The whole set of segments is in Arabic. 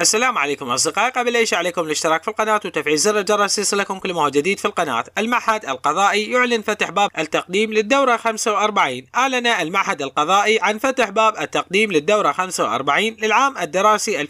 السلام عليكم أصدقائي قبل أي شيء عليكم الاشتراك في القناة وتفعيل زر الجرس ليصلكم كل ما هو جديد في القناة المعهد القضائي يعلن فتح باب التقديم للدورة 45 أعلن المعهد القضائي عن فتح باب التقديم للدورة 45 للعام الدراسي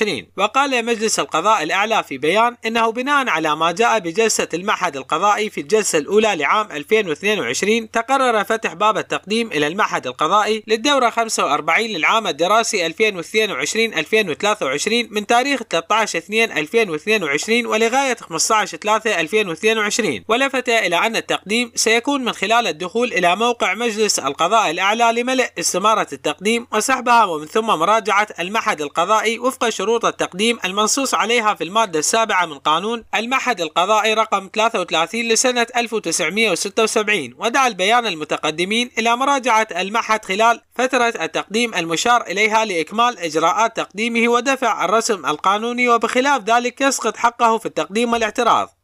2022-2023 وقال مجلس القضاء الأعلى في بيان إنه بناء على ما جاء بجلسة المعهد القضائي في الجلسة الأولى لعام 2022 تقرر فتح باب التقديم إلى المعهد القضائي للدورة 45 للعام الدراسي 2022 20 2023 من تاريخ 13 2 2022 ولغاية 15 3 2022 ولفت إلى أن التقديم سيكون من خلال الدخول إلى موقع مجلس القضاء الأعلى لملء استمارة التقديم وسحبها ومن ثم مراجعة المعهد القضائي وفق شروط التقديم المنصوص عليها في المادة السابعة من قانون المعهد القضائي رقم 33 لسنة 1976 ودعا البيان المتقدمين إلى مراجعة المعهد خلال فترة التقديم المشار إليها لإكمال إجراءات تقديمه ودفع الرسم القانوني وبخلاف ذلك يسقط حقه في التقديم والاعتراض